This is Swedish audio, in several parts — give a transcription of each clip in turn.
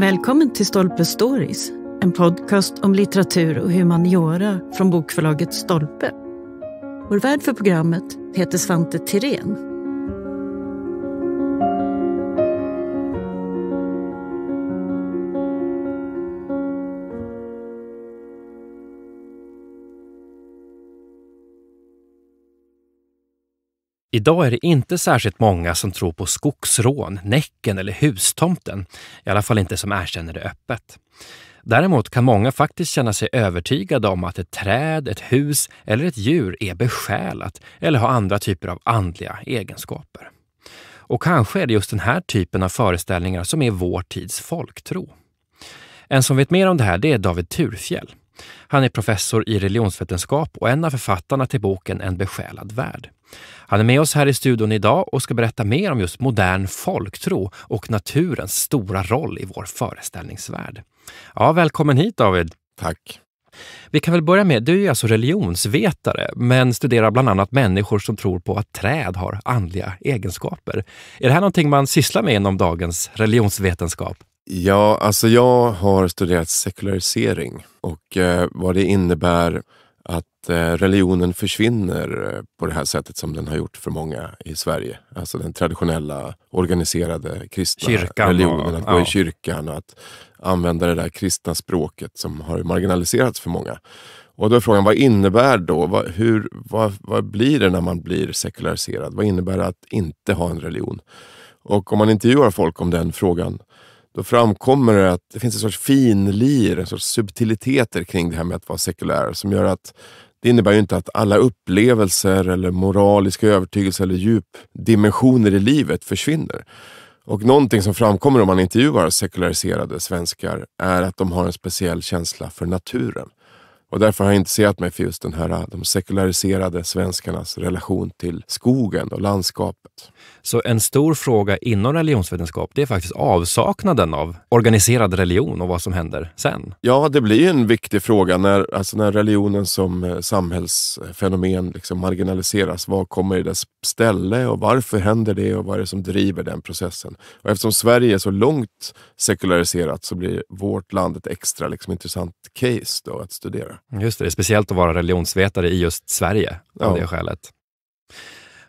Välkommen till Stolpe Stories, en podcast om litteratur och humaniora från bokförlaget Stolpe. Vår värd för programmet heter Svante Tirén Idag är det inte särskilt många som tror på skogsrån, Näcken eller hustomten. I alla fall inte som erkänner det öppet. Däremot kan många faktiskt känna sig övertygade om att ett träd, ett hus eller ett djur är besjälat eller har andra typer av andliga egenskaper. Och kanske är det just den här typen av föreställningar som är vår tids folktro. En som vet mer om det här det är David Turfjell. Han är professor i religionsvetenskap och en av författarna till boken En besjälad värld. Han är med oss här i studion idag och ska berätta mer om just modern folktro och naturens stora roll i vår föreställningsvärld. Ja, välkommen hit David! Tack! Vi kan väl börja med, du är alltså religionsvetare men studerar bland annat människor som tror på att träd har andliga egenskaper. Är det här någonting man sysslar med inom dagens religionsvetenskap? Ja, alltså jag har studerat sekularisering och eh, vad det innebär att eh, religionen försvinner eh, på det här sättet som den har gjort för många i Sverige. Alltså den traditionella organiserade kristna kyrkan religionen, och, att gå ja. i kyrkan och att använda det där kristna språket som har marginaliserats för många. Och då är frågan, vad innebär då, vad, hur, vad, vad blir det när man blir sekulariserad? Vad innebär det att inte ha en religion? Och om man intervjuar folk om den frågan då framkommer det att det finns en sorts finlir, en sorts subtiliteter kring det här med att vara sekulär som gör att det innebär ju inte att alla upplevelser eller moraliska övertygelser eller djupdimensioner i livet försvinner. Och någonting som framkommer om man intervjuar sekulariserade svenskar är att de har en speciell känsla för naturen. Och därför har jag intresserat mig för just den här, de sekulariserade svenskarnas relation till skogen och landskapet. Så en stor fråga inom religionsvetenskap det är faktiskt avsaknaden av organiserad religion och vad som händer sen. Ja, det blir en viktig fråga när, alltså när religionen som eh, samhällsfenomen liksom marginaliseras. Vad kommer i dess ställe och varför händer det och vad är det som driver den processen? Och eftersom Sverige är så långt sekulariserat så blir vårt land ett extra liksom, intressant case då att studera. Just det, det är speciellt att vara religionsvetare i just Sverige ja. av det skälet.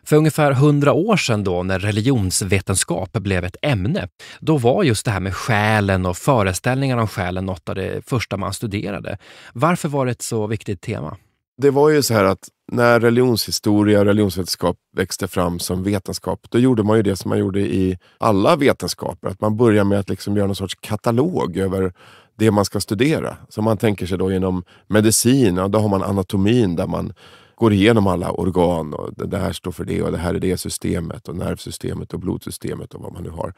För ungefär hundra år sedan då, när religionsvetenskap blev ett ämne, då var just det här med själen och föreställningar om själen något av det första man studerade. Varför var det ett så viktigt tema? det var ju så här att när religionshistoria och religionsvetenskap växte fram som vetenskap, då gjorde man ju det som man gjorde i alla vetenskaper. Att man börjar med att liksom göra någon sorts katalog över det man ska studera. Så man tänker sig då inom medicin, ja, då har man anatomin där man går igenom alla organ. och Det här står för det och det här är det systemet och nervsystemet och blodsystemet och vad man nu har.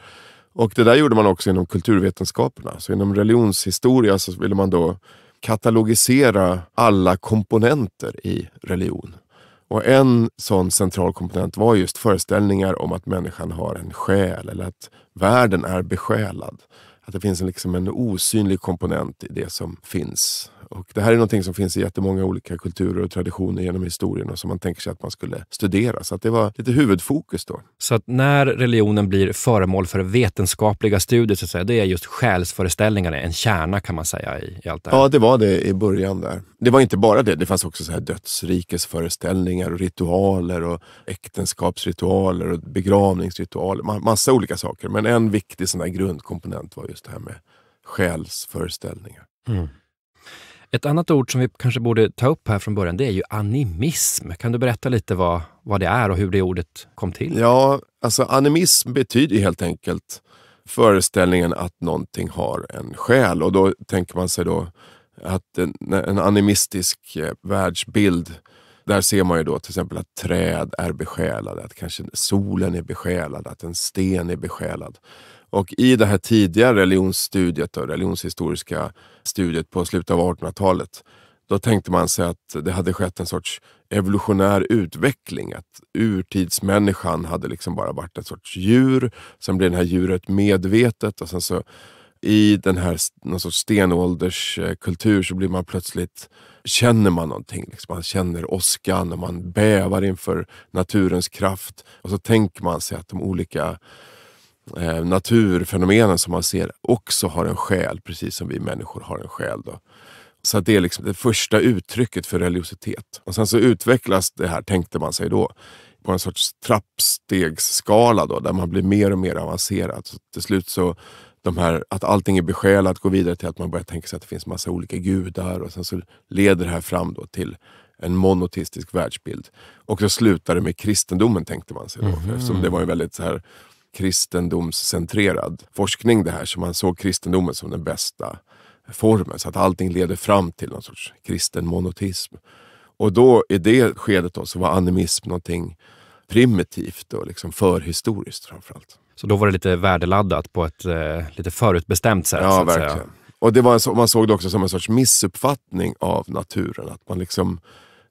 Och Det där gjorde man också inom kulturvetenskaperna. Så inom religionshistoria så ville man då katalogisera alla komponenter i religion. Och en sån central komponent var just föreställningar om att människan har en själ eller att världen är besjälad. Att det finns en, liksom en osynlig komponent i det som finns. Och det här är någonting som finns i jättemånga olika kulturer och traditioner genom historien och som man tänker sig att man skulle studera. Så det var lite huvudfokus då. Så när religionen blir föremål för vetenskapliga studier, så att säga, det är just själsföreställningarna, en kärna kan man säga i, i allt det här? Ja, det var det i början där. Det var inte bara det, det fanns också så här dödsrikesföreställningar och ritualer och äktenskapsritualer och begravningsritualer. Massa olika saker, men en viktig sån grundkomponent var just det här med själsföreställningar. Mm. Ett annat ord som vi kanske borde ta upp här från början, det är ju animism. Kan du berätta lite vad, vad det är och hur det ordet kom till? Ja, alltså animism betyder helt enkelt föreställningen att någonting har en själ och då tänker man sig då att en, en animistisk eh, världsbild där ser man ju då till exempel att träd är besjälade, att kanske solen är besjälad, att en sten är besjälad. Och i det här tidiga religionsstudiet och religionshistoriska studiet på slutet av 1800-talet, då tänkte man sig att det hade skett en sorts evolutionär utveckling. Att urtidsmänniskan hade liksom bara varit ett sorts djur, sen blev det här djuret medvetet och sen så i den här någon sorts stenålderskultur så blir man plötsligt, känner man någonting. Liksom. Man känner åskan och man bävar inför naturens kraft. Och så tänker man sig att de olika Eh, naturfenomenen som man ser också har en själ, precis som vi människor har en själ. Då. Så det är liksom det första uttrycket för religiositet. Och sen så utvecklas det här, tänkte man sig då, på en sorts trappstegsskala då, där man blir mer och mer avancerad. Så till slut så, de här, att allting är besjälat går vidare till att man börjar tänka sig att det finns massa olika gudar och sen så leder det här fram då till en monoteistisk världsbild. Och så slutar det med kristendomen tänkte man sig då, mm. eftersom det var en väldigt så här kristendomscentrerad forskning det här. Så man såg kristendomen som den bästa formen. Så att allting leder fram till någon sorts kristen monoteism. Och då i det skedet då, så var animism någonting primitivt och liksom förhistoriskt framförallt. Så då var det lite värdeladdat på ett eh, lite förutbestämt sätt? Ja, verkligen. Säga. Och det var en, man såg det också som en sorts missuppfattning av naturen. Att man liksom,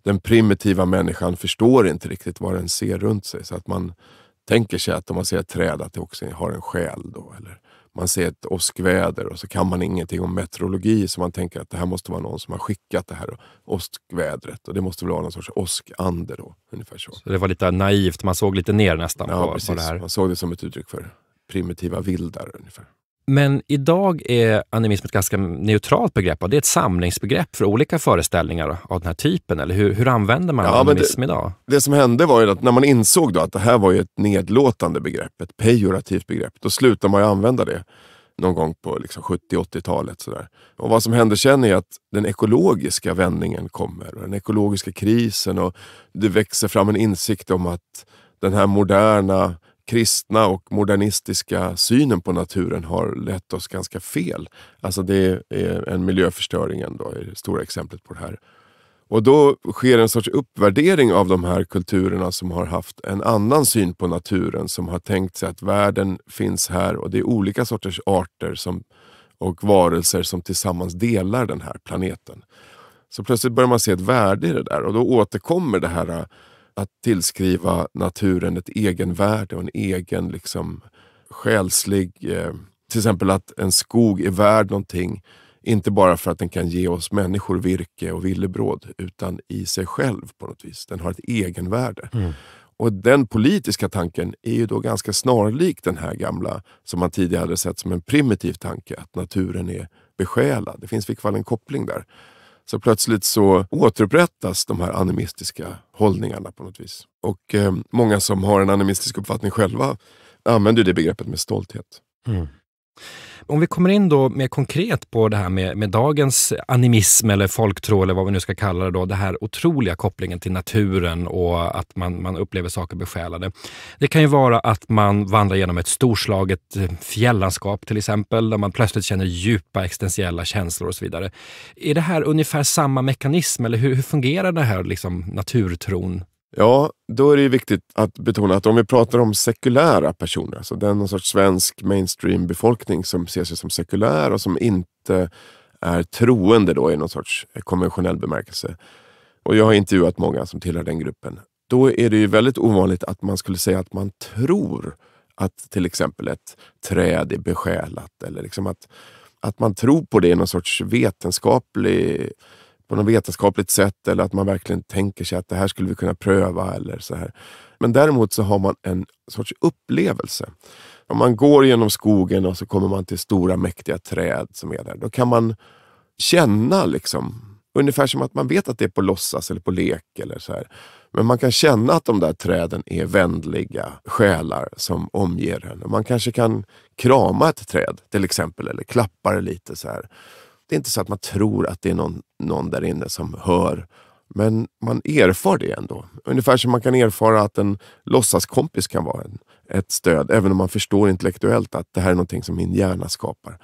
Den primitiva människan förstår inte riktigt vad den ser runt sig. Så att man tänker sig att om man ser ett träd att det också har en själ. Då, eller man ser ett åskväder och så kan man ingenting om meteorologi så man tänker att det här måste vara någon som har skickat det här åskvädret och det måste väl vara någon sorts åskande. Då, ungefär så. så det var lite naivt, man såg lite ner nästan ja, på, precis. på det här? man såg det som ett uttryck för primitiva vildar ungefär. Men idag är animism ett ganska neutralt begrepp. Det är ett samlingsbegrepp för olika föreställningar av den här typen. Eller hur, hur använder man ja, animism det, idag? Det som hände var ju att när man insåg då att det här var ju ett nedlåtande begrepp, ett pejorativt begrepp, då slutade man ju använda det någon gång på liksom 70-80-talet. Och vad som händer sen är att den ekologiska vändningen kommer. Och den ekologiska krisen och det växer fram en insikt om att den här moderna kristna och modernistiska synen på naturen har lett oss ganska fel. Alltså det är en miljöförstöring ändå, är det stora exemplet på det här. Och då sker en sorts uppvärdering av de här kulturerna som har haft en annan syn på naturen, som har tänkt sig att världen finns här och det är olika sorters arter som, och varelser som tillsammans delar den här planeten. Så plötsligt börjar man se ett värde i det där och då återkommer det här att tillskriva naturen ett egenvärde och en egen liksom, själslig... Eh, till exempel att en skog är värd någonting, inte bara för att den kan ge oss människor virke och villebråd, utan i sig själv på något vis. Den har ett egenvärde. Mm. Och den politiska tanken är ju då ganska snarlik den här gamla, som man tidigare hade sett som en primitiv tanke, att naturen är besjälad. Det finns i alla fall en koppling där. Så plötsligt så återupprättas de här animistiska hållningarna på något vis. Och eh, många som har en animistisk uppfattning själva använder ju det begreppet med stolthet. Mm. Om vi kommer in då mer konkret på det här med, med, dagens animism eller folktro eller vad vi nu ska kalla det då, det här otroliga kopplingen till naturen och att man, man upplever saker besjälade. Det kan ju vara att man vandrar genom ett storslaget fjällandskap till exempel, där man plötsligt känner djupa existentiella känslor och så vidare. Är det här ungefär samma mekanism eller hur, hur fungerar den här liksom, naturtron? Ja, då är det viktigt att betona att om vi pratar om sekulära personer, alltså den sorts svensk mainstream-befolkning som ser sig som sekulär och som inte är troende då i någon sorts konventionell bemärkelse. Och jag har intervjuat många som tillhör den gruppen. Då är det ju väldigt ovanligt att man skulle säga att man tror att till exempel ett träd är besjälat eller liksom att, att man tror på det i någon sorts vetenskaplig på något vetenskapligt sätt eller att man verkligen tänker sig att det här skulle vi kunna pröva. eller så här. Men däremot så har man en sorts upplevelse. Om man går genom skogen och så kommer man till stora mäktiga träd som är där. Då kan man känna liksom Ungefär som att man vet att det är på låtsas eller på lek. eller så här. Men man kan känna att de där träden är vänliga själar som omger en. Man kanske kan krama ett träd till exempel, eller klappa det lite. så här det är inte så att man tror att det är någon, någon där inne som hör, men man erfar det ändå. Ungefär som man kan erfara att en låtsaskompis kan vara en, ett stöd, även om man förstår intellektuellt att det här är någonting som min hjärna skapar.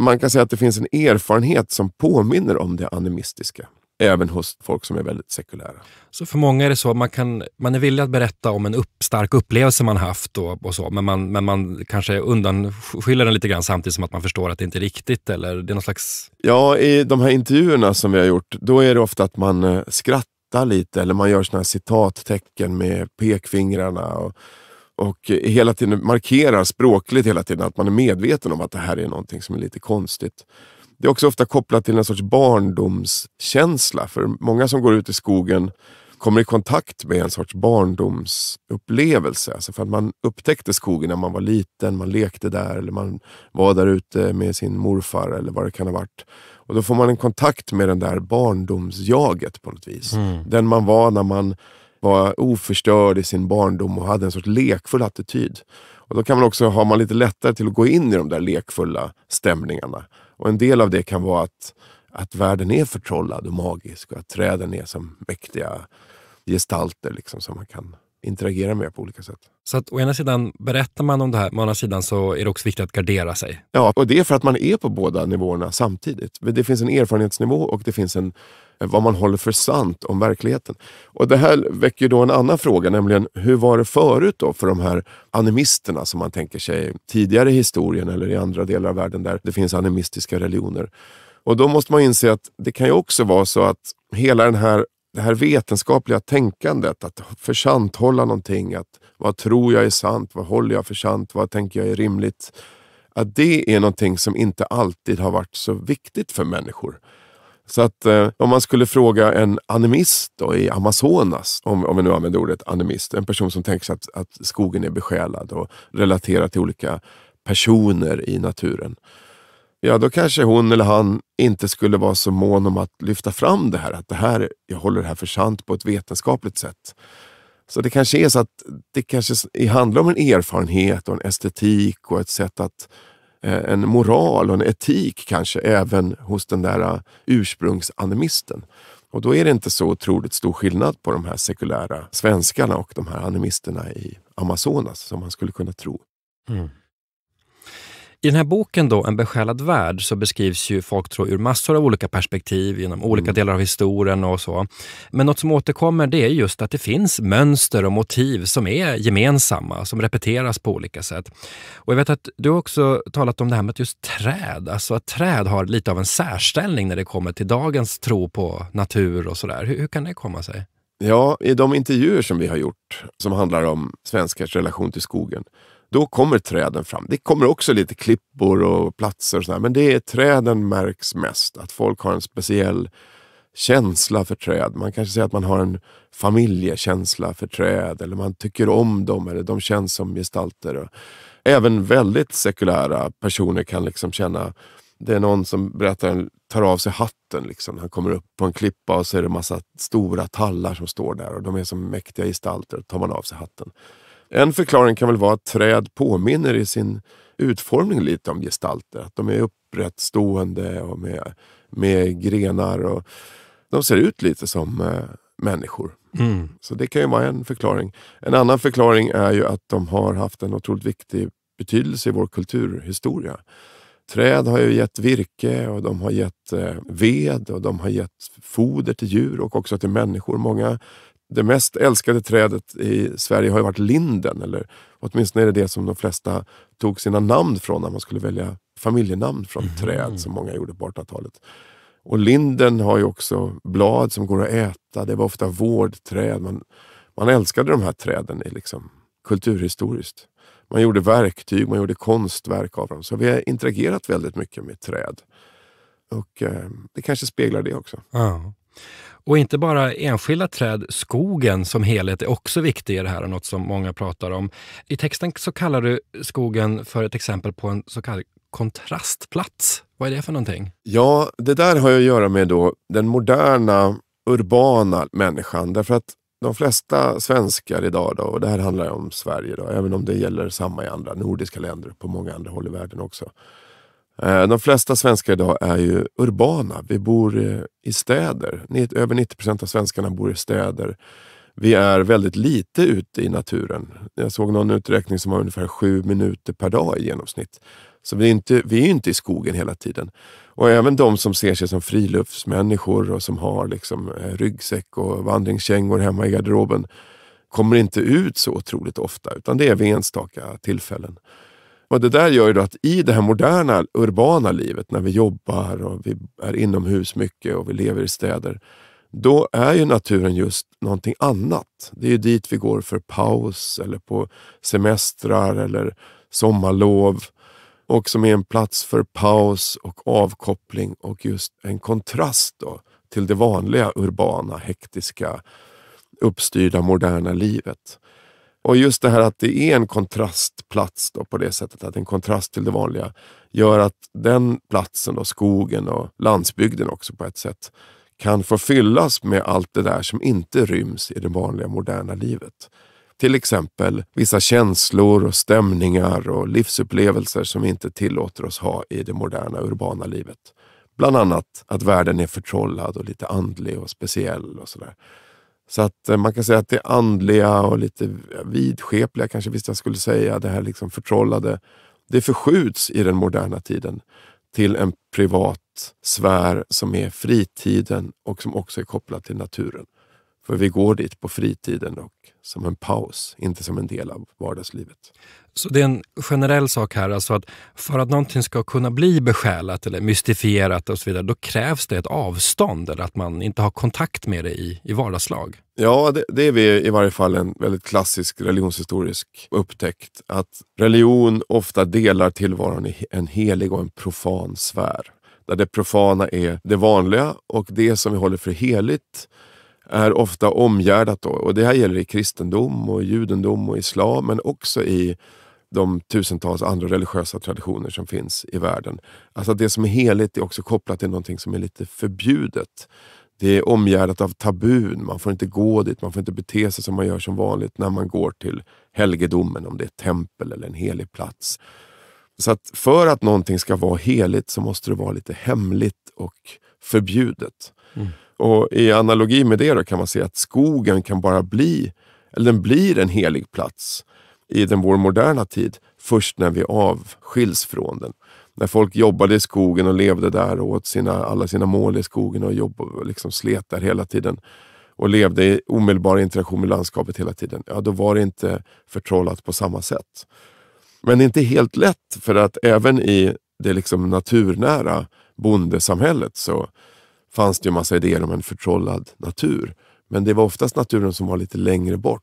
Man kan säga att det finns en erfarenhet som påminner om det animistiska även hos folk som är väldigt sekulära. Så för många är det så att man, man är villig att berätta om en upp, stark upplevelse man haft och, och, så, men man, men man kanske undanskyller den lite grann samtidigt som att man förstår att det inte är riktigt eller det är någon slags... Ja, i de här intervjuerna som vi har gjort, då är det ofta att man eh, skrattar lite eller man gör såna här citattecken med pekfingrarna. Och, och hela tiden markerar språkligt hela tiden att man är medveten om att det här är någonting som är lite konstigt. Det är också ofta kopplat till en sorts barndomskänsla. För många som går ut i skogen kommer i kontakt med en sorts barndomsupplevelse. Alltså för att man upptäckte skogen när man var liten, man lekte där eller man var där ute med sin morfar eller vad det kan ha varit. Och då får man en kontakt med den där barndomsjaget på något vis. Mm. Den man var när man var oförstörd i sin barndom och hade en sorts lekfull attityd. Och då kan man också, har man lite lättare till att gå in i de där lekfulla stämningarna och en del av det kan vara att, att världen är förtrollad och magisk och att träden är som mäktiga gestalter liksom, som man kan interagera med på olika sätt. Så att å ena sidan berättar man om det här, men å andra sidan så är det också viktigt att gardera sig. Ja, och det är för att man är på båda nivåerna samtidigt. Det finns en erfarenhetsnivå och det finns en vad man håller för sant om verkligheten. Och Det här väcker då en annan fråga, nämligen hur var det förut då för de här animisterna som man tänker sig tidigare i historien eller i andra delar av världen där det finns animistiska religioner. Och Då måste man inse att det kan ju också vara så att hela den här det här vetenskapliga tänkandet, att försanthålla någonting. Att, vad tror jag är sant? Vad håller jag för sant? Vad tänker jag är rimligt? Att det är någonting som inte alltid har varit så viktigt för människor. Så att eh, om man skulle fråga en animist då, i Amazonas, om, om vi nu använder ordet animist, en person som tänker sig att, att skogen är besjälad och relaterar till olika personer i naturen. Ja, då kanske hon eller han inte skulle vara så mån om att lyfta fram det här, att det här, jag håller det här för sant på ett vetenskapligt sätt. Så det kanske är så att det kanske handlar om en erfarenhet och en estetik och ett sätt att Eh, en moral och en etik kanske även hos den där eh, ursprungsanimisten. Och då är det inte så otroligt stor skillnad på de här sekulära svenskarna och de här animisterna i Amazonas som man skulle kunna tro. Mm. I den här boken då, En besjälad värld, så beskrivs ju folktro ur massor av olika perspektiv genom olika mm. delar av historien och så. Men något som återkommer det är just att det finns mönster och motiv som är gemensamma, som repeteras på olika sätt. Och jag vet att du också talat om det här med just träd, alltså att träd har lite av en särställning när det kommer till dagens tro på natur och sådär. Hur, hur kan det komma sig? Ja, i de intervjuer som vi har gjort, som handlar om svenskars relation till skogen, då kommer träden fram. Det kommer också lite klippor och platser och sådär, men det är träden märks mest. Att folk har en speciell känsla för träd. Man kanske säger att man har en familjekänsla för träd eller man tycker om dem eller de känns som gestalter. Även väldigt sekulära personer kan liksom känna det är någon som berättar, tar av sig hatten. Liksom. Han kommer upp på en klippa och så är det massa stora tallar som står där och de är som mäktiga gestalter. Då tar man av sig hatten. En förklaring kan väl vara att träd påminner i sin utformning lite om gestalter. Att de är upprättstående och med, med grenar. Och de ser ut lite som eh, människor. Mm. Så det kan ju vara en förklaring. En annan förklaring är ju att de har haft en otroligt viktig betydelse i vår kulturhistoria. Träd har ju gett virke och de har gett eh, ved och de har gett foder till djur och också till människor. Många det mest älskade trädet i Sverige har ju varit linden. Eller åtminstone är det det som de flesta tog sina namn från när man skulle välja familjenamn från mm. träd som många gjorde på 1800-talet. Och linden har ju också blad som går att äta. Det var ofta vårdträd. Man, man älskade de här träden liksom, kulturhistoriskt. Man gjorde verktyg, man gjorde konstverk av dem. Så vi har interagerat väldigt mycket med träd. Och eh, det kanske speglar det också. Ja. Och inte bara enskilda träd, skogen som helhet är också viktig i det här och något som många pratar om. I texten så kallar du skogen för ett exempel på en så kallad kontrastplats. Vad är det för någonting? Ja, det där har ju att göra med då den moderna urbana människan. Därför att de flesta svenskar idag, då, och det här handlar om Sverige, då, även om det gäller samma i andra nordiska länder och på många andra håll i världen också, Eh, de flesta svenskar idag är ju urbana. Vi bor eh, i städer. Över 90 procent av svenskarna bor i städer. Vi är väldigt lite ute i naturen. Jag såg någon uträkning som var ungefär sju minuter per dag i genomsnitt. Så vi är, inte, inte i skogen hela tiden. Och även de som ser sig som friluftsmänniskor och som har liksom eh, ryggsäck och vandringskängor hemma i garderoben kommer inte ut så otroligt ofta, utan det är vid enstaka tillfällen. Och det där gör ju då att i det här moderna urbana livet, när vi jobbar och vi är inomhus mycket och vi lever i städer, då är ju naturen just någonting annat. Det är ju dit vi går för paus eller på semestrar eller sommarlov och som är en plats för paus och avkoppling och just en kontrast då till det vanliga urbana, hektiska, uppstyrda, moderna livet. Och just det här att det är en kontrastplats då, på det sättet, att en kontrast till det vanliga gör att den platsen, då, skogen och landsbygden också på ett sätt, kan få fyllas med allt det där som inte ryms i det vanliga moderna livet. Till exempel vissa känslor och stämningar och livsupplevelser som vi inte tillåter oss ha i det moderna urbana livet. Bland annat att världen är förtrollad och lite andlig och speciell och sådär. Så att eh, man kan säga att det andliga och lite vidskepliga kanske visst jag skulle säga, det här liksom förtrollade, det förskjuts i den moderna tiden till en privat sfär som är fritiden och som också är kopplad till naturen. För vi går dit på fritiden och som en paus, inte som en del av vardagslivet. Så det är en generell sak här, alltså att för att någonting ska kunna bli besjälat eller mystifierat och så vidare, då krävs det ett avstånd eller att man inte har kontakt med det i, i vardagslag? Ja, det, det är vi i varje fall en väldigt klassisk religionshistorisk upptäckt. Att religion ofta delar tillvaron i en helig och en profan sfär. Där det profana är det vanliga och det som vi håller för heligt är ofta omgärdat. Då, och Det här gäller i kristendom, och judendom och islam, men också i de tusentals andra religiösa traditioner som finns i världen. Alltså Det som är heligt är också kopplat till någonting som är lite förbjudet. Det är omgärdat av tabun, man får inte gå dit, man får inte bete sig som man gör som vanligt när man går till helgedomen, om det är ett tempel eller en helig plats. Så att för att någonting ska vara heligt så måste det vara lite hemligt och förbjudet. Mm. Och I analogi med det kan man se att skogen kan bara bli, eller den blir en helig plats i den vår moderna tid först när vi avskiljs från den. När folk jobbade i skogen och levde där och åt sina, alla sina mål i skogen och jobb och liksom slet där hela tiden och levde i omedelbar interaktion med landskapet hela tiden, ja då var det inte förtrollat på samma sätt. Men det är inte helt lätt för att även i det liksom naturnära bondesamhället så fanns det ju massa idéer om en förtrollad natur. Men det var oftast naturen som var lite längre bort,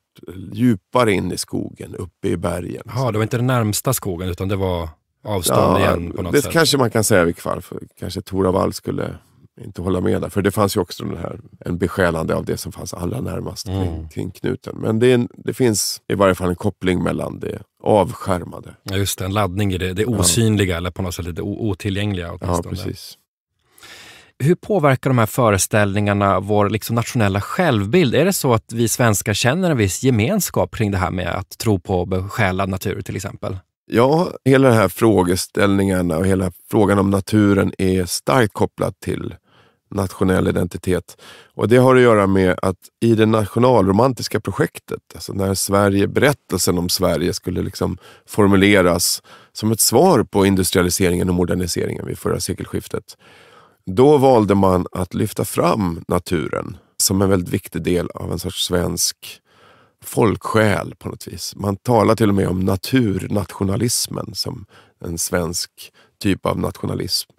djupare in i skogen, uppe i bergen. Ja, det var inte den närmsta skogen utan det var avstånd ja, igen på något det sätt? Det kanske man kan säga i kvar, för kanske Toravall skulle inte hålla med där. För det fanns ju också den här, en besjälande av det som fanns allra närmast mm. kring, knuten. Men det, en, det, finns i varje fall en koppling mellan det avskärmade. Ja, just det, en laddning i det, det osynliga ja. eller på något sätt det otillgängliga. Åtminstone. Ja, precis. Hur påverkar de här föreställningarna vår liksom nationella självbild? Är det så att vi svenskar känner en viss gemenskap kring det här med att tro på besjälad natur till exempel? Ja, hela den här frågeställningarna och hela frågan om naturen är starkt kopplad till nationell identitet. Och Det har att göra med att i det nationalromantiska projektet, alltså när Sverige, berättelsen om Sverige skulle liksom formuleras som ett svar på industrialiseringen och moderniseringen vid förra sekelskiftet, då valde man att lyfta fram naturen som en väldigt viktig del av en sorts svensk folksjäl på något vis. Man talar till och med om naturnationalismen som en svensk typ av nationalism.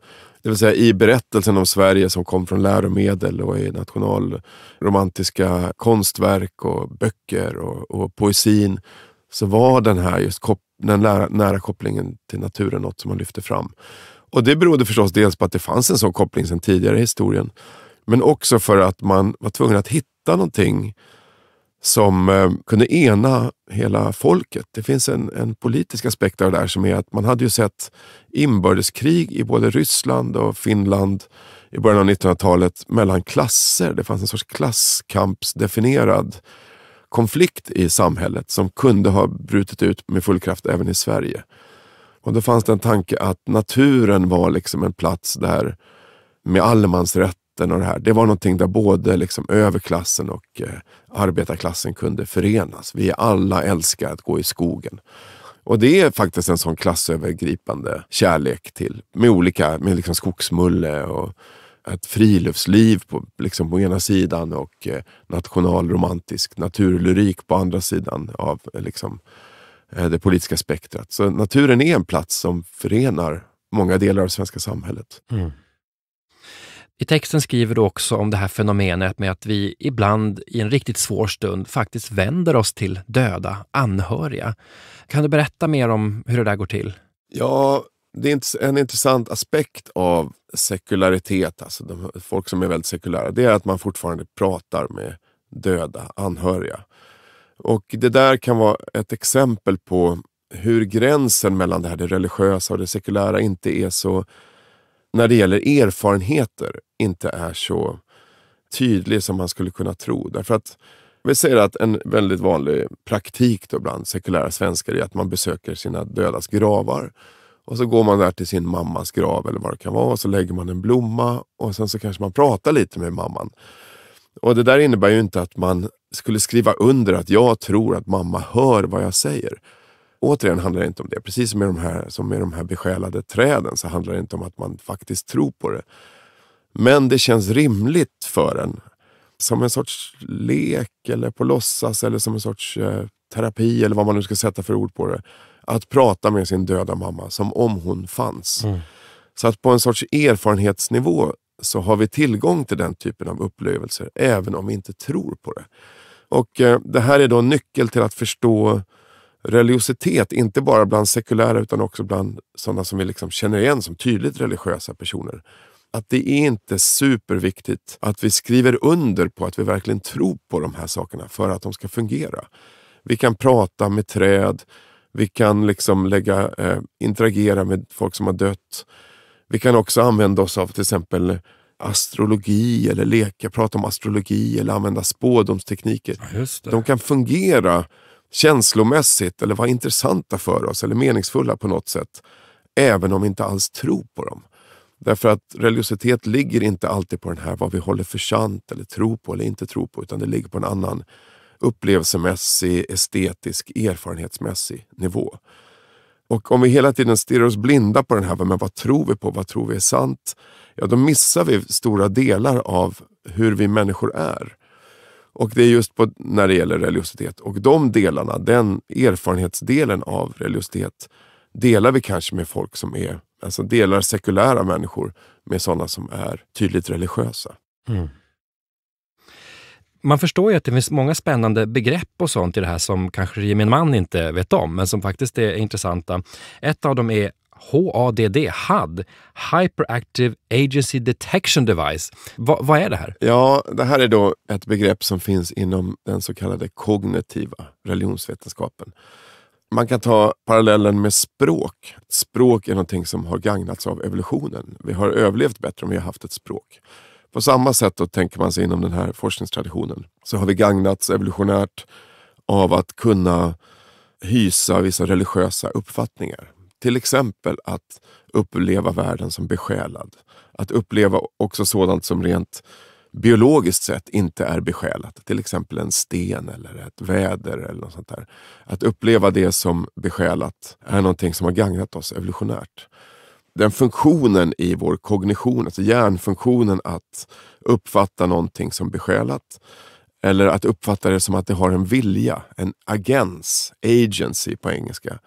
Det vill säga i berättelsen om Sverige som kom från läromedel och i nationalromantiska konstverk och böcker och, och poesin så var den här just kop den nära, nära kopplingen till naturen något som man lyfte fram. Och det berodde förstås dels på att det fanns en sån koppling sedan tidigare i historien. Men också för att man var tvungen att hitta någonting som eh, kunde ena hela folket. Det finns en, en politisk aspekt av det där som är att man hade ju sett inbördeskrig i både Ryssland och Finland i början av 1900-talet mellan klasser. Det fanns en sorts klasskampsdefinierad konflikt i samhället som kunde ha brutit ut med full kraft även i Sverige. Och då fanns det en tanke att naturen var liksom en plats där med allemansrätten och det här. Det var någonting där både liksom överklassen och eh, arbetarklassen kunde förenas. Vi alla älskar att gå i skogen. Och det är faktiskt en sån klassövergripande kärlek till, med olika, med liksom skogsmulle och ett friluftsliv på, liksom på ena sidan och eh, nationalromantisk naturlyrik på andra sidan av eh, liksom, Eh, det politiska spektrat. Så naturen är en plats som förenar många delar av svenska samhället. Mm. I texten skriver du också om det här fenomenet med att vi ibland i en riktigt svår stund faktiskt vänder oss till döda anhöriga. Kan du berätta mer om hur det där går till? Ja, det är en intressant aspekt av sekularitet, alltså de, folk som är väldigt sekulära, det är att man fortfarande pratar med döda anhöriga. Och det där kan vara ett exempel på hur gränsen mellan det, här, det religiösa och det sekulära inte är så, när det gäller erfarenheter, inte är så tydlig som man skulle kunna tro. Därför att vi säger att en väldigt vanlig praktik då bland sekulära svenskar är att man besöker sina dödas gravar. Och så går man där till sin mammas grav eller vad det kan vara och så lägger man en blomma och sen så kanske man pratar lite med mamman. Och Det där innebär ju inte att man skulle skriva under att jag tror att mamma hör vad jag säger. Återigen handlar det inte om det. Precis som med de här, som med de här besjälade träden så handlar det inte om att man faktiskt tror på det. Men det känns rimligt för en. Som en sorts lek eller på låtsas eller som en sorts eh, terapi eller vad man nu ska sätta för ord på det. Att prata med sin döda mamma som om hon fanns. Mm. Så att på en sorts erfarenhetsnivå så har vi tillgång till den typen av upplevelser, även om vi inte tror på det. Och eh, Det här är då en nyckel till att förstå religiositet, inte bara bland sekulära utan också bland sådana som vi liksom känner igen som tydligt religiösa personer. Att det är inte superviktigt att vi skriver under på att vi verkligen tror på de här sakerna för att de ska fungera. Vi kan prata med träd, vi kan liksom lägga, eh, interagera med folk som har dött vi kan också använda oss av till exempel astrologi eller leka, prata om astrologi eller använda spådomstekniker. Ja, De kan fungera känslomässigt eller vara intressanta för oss eller meningsfulla på något sätt. Även om vi inte alls tror på dem. Därför att religiositet ligger inte alltid på den här vad vi håller för sant eller tror på eller inte tror på, utan det ligger på en annan upplevelsemässig, estetisk, erfarenhetsmässig nivå. Och om vi hela tiden stirrar oss blinda på den här, men vad tror vi på, vad tror vi är sant? Ja, då missar vi stora delar av hur vi människor är. Och det är just på, när det gäller religiositet. Och de delarna, den erfarenhetsdelen av religiositet, delar vi kanske med folk som är, alltså delar sekulära människor med sådana som är tydligt religiösa. Mm man förstår ju att det finns många spännande begrepp och sånt i det här som kanske gemene man inte vet om, men som faktiskt är intressanta. Ett av dem är HADD, HAD, Hyperactive Agency Detection Device. Va, vad är det här? Ja, det här är då ett begrepp som finns inom den så kallade kognitiva religionsvetenskapen. Man kan ta parallellen med språk. Språk är någonting som har gagnats av evolutionen. Vi har överlevt bättre om vi har haft ett språk. På samma sätt då tänker man sig inom den här forskningstraditionen så har vi gagnats evolutionärt av att kunna hysa vissa religiösa uppfattningar. Till exempel att uppleva världen som besjälad. Att uppleva också sådant som rent biologiskt sett inte är besjälat. Till exempel en sten eller ett väder eller något sånt där. Att uppleva det som besjälat är någonting som har gagnat oss evolutionärt den funktionen i vår kognition, alltså hjärnfunktionen att uppfatta någonting som besjälat. Eller att uppfatta det som att det har en vilja, en agens, agency på engelska.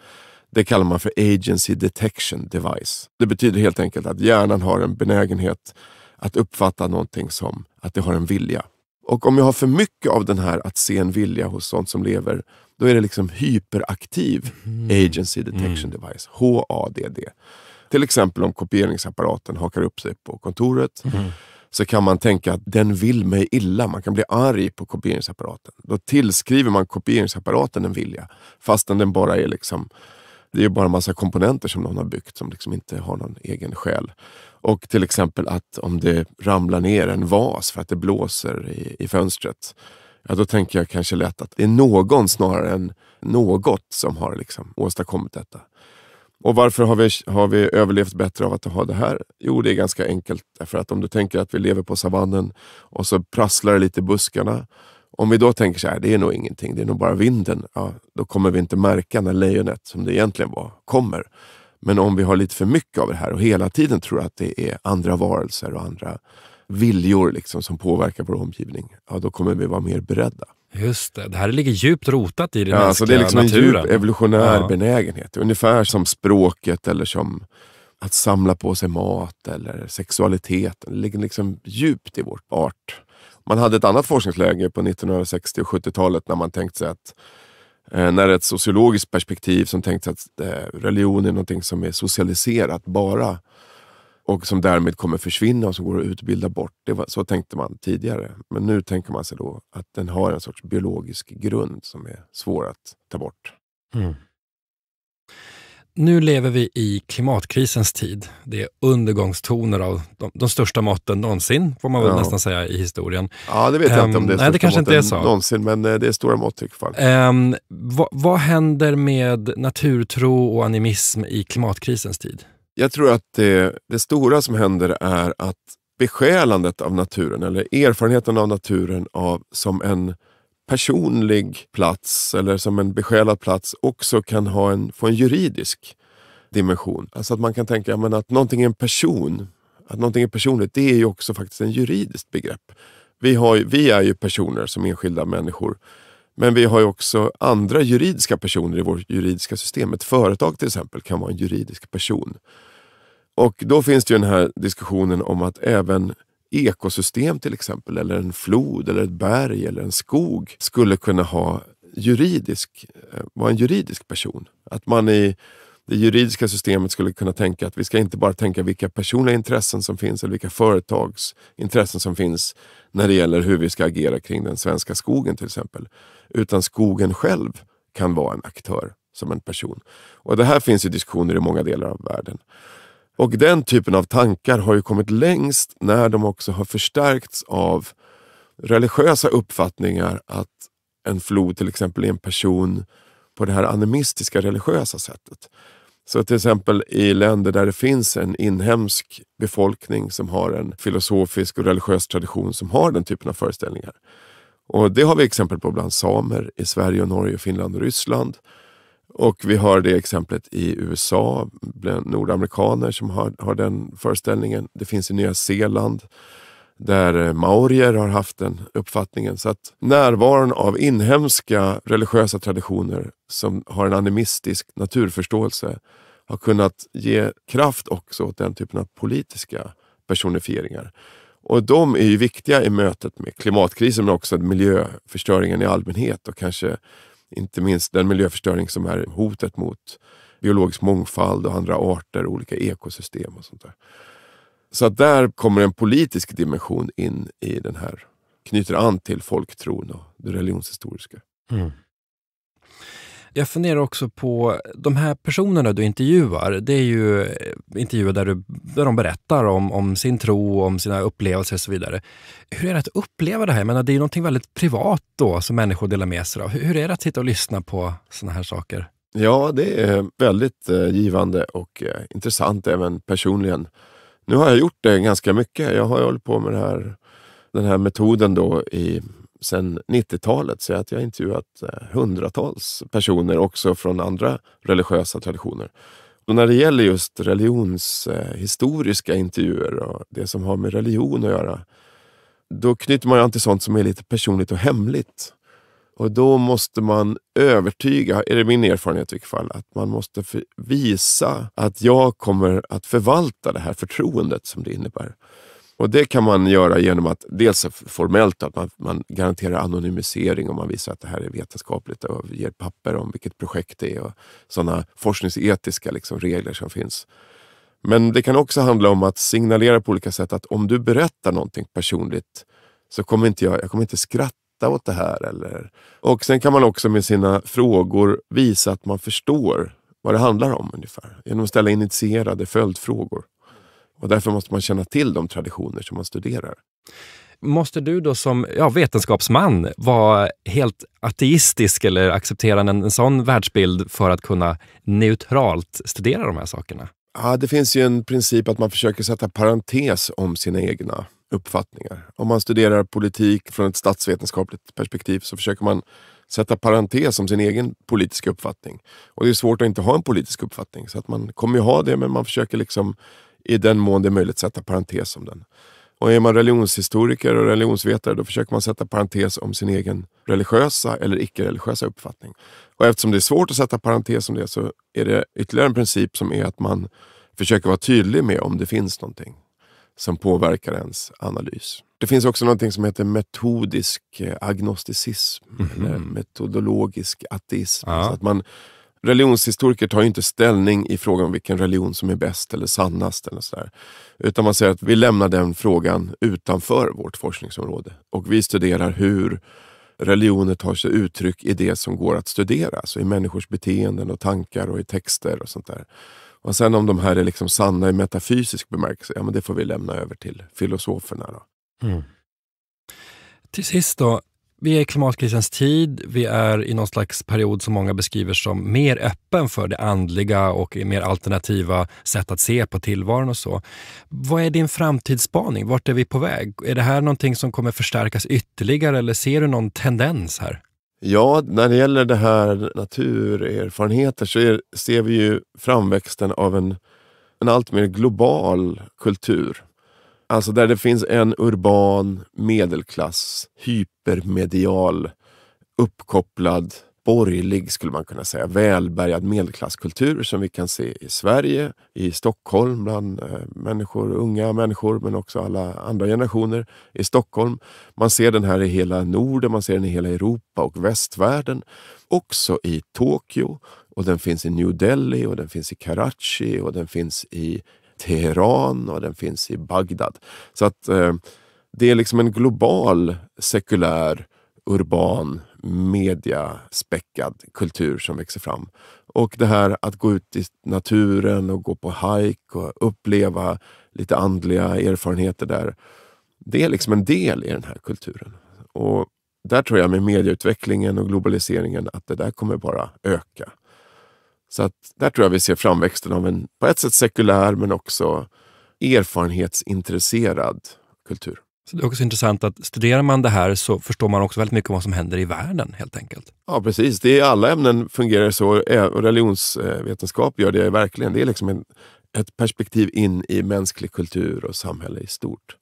Det kallar man för agency detection device. Det betyder helt enkelt att hjärnan har en benägenhet att uppfatta någonting som att det har en vilja. Och om jag har för mycket av den här att se en vilja hos sånt som lever, då är det liksom hyperaktiv mm. agency detection mm. device, HADD. Till exempel om kopieringsapparaten hakar upp sig på kontoret. Mm. Så kan man tänka att den vill mig illa. Man kan bli arg på kopieringsapparaten. Då tillskriver man kopieringsapparaten en vilja. Fastän den bara är liksom det är bara en massa komponenter som någon har byggt som liksom inte har någon egen själ. Och till exempel att om det ramlar ner en vas för att det blåser i, i fönstret. Ja, då tänker jag kanske lätt att det är någon snarare än något som har liksom åstadkommit detta. Och varför har vi, har vi överlevt bättre av att ha det här? Jo, det är ganska enkelt. Därför att om du tänker att vi lever på savannen och så prasslar det lite i buskarna. Om vi då tänker så här, det är nog ingenting, det är nog bara vinden. Ja, då kommer vi inte märka när lejonet, som det egentligen var, kommer. Men om vi har lite för mycket av det här och hela tiden tror att det är andra varelser och andra viljor liksom som påverkar vår omgivning, ja, då kommer vi vara mer beredda. Just det, det här ligger djupt rotat i den ja, mänskliga naturen. Det är liksom naturen. en djup evolutionär ja. benägenhet. Ungefär som språket eller som att samla på sig mat eller sexualitet. Det ligger liksom djupt i vår art. Man hade ett annat forskningsläge på 1960 och 70-talet när man tänkte sig att eh, när ett sociologiskt perspektiv som tänkte sig att eh, religion är något som är socialiserat bara och som därmed kommer försvinna och som går att utbilda bort. Det var, så tänkte man tidigare. Men nu tänker man sig då att den har en sorts biologisk grund som är svår att ta bort. Mm. Nu lever vi i klimatkrisens tid. Det är undergångstoner av de, de största måtten någonsin, får man väl ja. nästan säga i historien. Ja, det vet um, jag inte om det är ehm, nej, det kanske inte är så. någonsin, men eh, det är stora mått i alla fall. Um, vad, vad händer med naturtro och animism i klimatkrisens tid? Jag tror att det, det stora som händer är att besjälandet av naturen eller erfarenheten av naturen av, som en personlig plats eller som en besjälad plats också kan ha en, få en juridisk dimension. Alltså att man kan tänka men att någonting är en person, att någonting är personligt, det är ju också faktiskt en juridiskt begrepp. Vi, har, vi är ju personer som enskilda människor men vi har ju också andra juridiska personer i vårt juridiska system. Ett företag till exempel kan vara en juridisk person. Och då finns det ju den här diskussionen om att även ekosystem till exempel, eller en flod, eller ett berg eller en skog skulle kunna ha juridisk, eh, vara en juridisk person. Att man i det juridiska systemet skulle kunna tänka att vi ska inte bara tänka vilka personliga intressen som finns eller vilka företagsintressen som finns när det gäller hur vi ska agera kring den svenska skogen till exempel utan skogen själv kan vara en aktör som en person. Och Det här finns ju diskussioner i många delar av världen. Och Den typen av tankar har ju kommit längst när de också har förstärkts av religiösa uppfattningar att en flod till exempel är en person på det här animistiska religiösa sättet. Så till exempel i länder där det finns en inhemsk befolkning som har en filosofisk och religiös tradition som har den typen av föreställningar och Det har vi exempel på bland samer i Sverige, och Norge, Finland och Ryssland. Och vi har det exemplet i USA, bland nordamerikaner som har, har den föreställningen. Det finns i Nya Zeeland där eh, maorier har haft den uppfattningen. Så att närvaron av inhemska religiösa traditioner som har en animistisk naturförståelse har kunnat ge kraft också åt den typen av politiska personifieringar. Och de är ju viktiga i mötet med klimatkrisen men också miljöförstöringen i allmänhet och kanske inte minst den miljöförstöring som är hotet mot biologisk mångfald och andra arter, olika ekosystem och sånt där. Så att där kommer en politisk dimension in i den här, knyter an till folktron och det religionshistoriska. Mm. Jag funderar också på, de här personerna du intervjuar, det är ju eh, intervjuer där, du, där de berättar om, om sin tro, om sina upplevelser och så vidare. Hur är det att uppleva det här? Jag menar, det är ju någonting väldigt privat då som människor delar med sig av. Hur är det att sitta och lyssna på sådana här saker? Ja, det är väldigt eh, givande och eh, intressant även personligen. Nu har jag gjort det ganska mycket. Jag har hållit på med här, den här metoden då i sedan 90-talet så att jag intervjuat eh, hundratals personer också från andra religiösa traditioner. Och när det gäller just religionshistoriska intervjuer och det som har med religion att göra, då knyter man an till sånt som är lite personligt och hemligt. Och då måste man övertyga, är det min erfarenhet i vilket fall, att man måste visa att jag kommer att förvalta det här förtroendet som det innebär. Och Det kan man göra genom att dels formellt att man, man garanterar anonymisering om man visar att det här är vetenskapligt och ger papper om vilket projekt det är och sådana forskningsetiska liksom regler som finns. Men det kan också handla om att signalera på olika sätt att om du berättar någonting personligt så kommer inte jag, jag kommer inte skratta åt det här. Eller... Och sen kan man också med sina frågor visa att man förstår vad det handlar om ungefär. Genom att ställa initierade följdfrågor. Och därför måste man känna till de traditioner som man studerar. Måste du då som ja, vetenskapsman vara helt ateistisk eller acceptera en, en sån världsbild för att kunna neutralt studera de här sakerna? Ja, det finns ju en princip att man försöker sätta parentes om sina egna uppfattningar. Om man studerar politik från ett statsvetenskapligt perspektiv så försöker man sätta parentes om sin egen politiska uppfattning. Och det är svårt att inte ha en politisk uppfattning så att man kommer ju ha det men man försöker liksom i den mån det är möjligt sätta parentes om den. Och är man religionshistoriker och religionsvetare då försöker man sätta parentes om sin egen religiösa eller icke-religiösa uppfattning. Och eftersom det är svårt att sätta parentes om det så är det ytterligare en princip som är att man försöker vara tydlig med om det finns någonting som påverkar ens analys. Det finns också någonting som heter metodisk eh, agnosticism, mm -hmm. eller metodologisk ateism. Ja. Så att man religionshistoriker tar ju inte ställning i frågan om vilken religion som är bäst eller sannast. Eller så där. Utan man säger att vi lämnar den frågan utanför vårt forskningsområde och vi studerar hur religioner tar sig uttryck i det som går att studera, alltså i människors beteenden och tankar och i texter och sånt där. Och sen om de här är liksom sanna i metafysisk bemärkelse, ja men det får vi lämna över till filosoferna. Då. Mm. Till sist då, vi är i klimatkrisens tid. Vi är i någon slags period som många beskriver som mer öppen för det andliga och mer alternativa sätt att se på tillvaron och så. Vad är din framtidsspaning? Vart är vi på väg? Är det här någonting som kommer förstärkas ytterligare eller ser du någon tendens här? Ja, när det gäller det här naturerfarenheter så är, ser vi ju framväxten av en, en allt mer global kultur Alltså där det finns en urban medelklass, hypermedial, uppkopplad, borgerlig skulle man kunna säga, välbärgad medelklasskultur som vi kan se i Sverige, i Stockholm bland eh, människor, unga människor men också alla andra generationer i Stockholm. Man ser den här i hela Norden, man ser den i hela Europa och västvärlden. Också i Tokyo och den finns i New Delhi och den finns i Karachi och den finns i Teheran och den finns i Bagdad. Så att eh, det är liksom en global, sekulär, urban, mediaspäckad kultur som växer fram. Och det här att gå ut i naturen och gå på hike och uppleva lite andliga erfarenheter där. Det är liksom en del i den här kulturen. Och där tror jag med medieutvecklingen och globaliseringen att det där kommer bara öka. Så att där tror jag vi ser framväxten av en på ett sätt sekulär men också erfarenhetsintresserad kultur. Så det är också intressant att studerar man det här så förstår man också väldigt mycket om vad som händer i världen helt enkelt. Ja precis, det är, alla ämnen fungerar så eh, och religionsvetenskap gör det verkligen. Det är liksom en, ett perspektiv in i mänsklig kultur och samhälle i stort.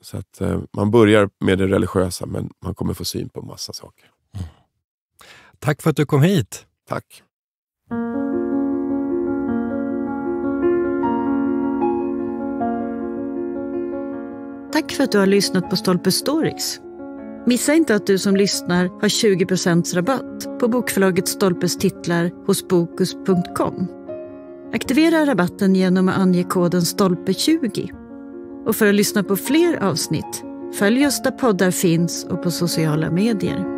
Så att eh, man börjar med det religiösa men man kommer få syn på massa saker. Mm. Tack för att du kom hit. Tack. Tack för att du har lyssnat på Stolpe Stories. Missa inte att du som lyssnar har 20 rabatt på bokförlaget Stolpes titlar hos Bokus.com. Aktivera rabatten genom att ange koden STOLPE20. Och för att lyssna på fler avsnitt, följ oss där poddar finns och på sociala medier.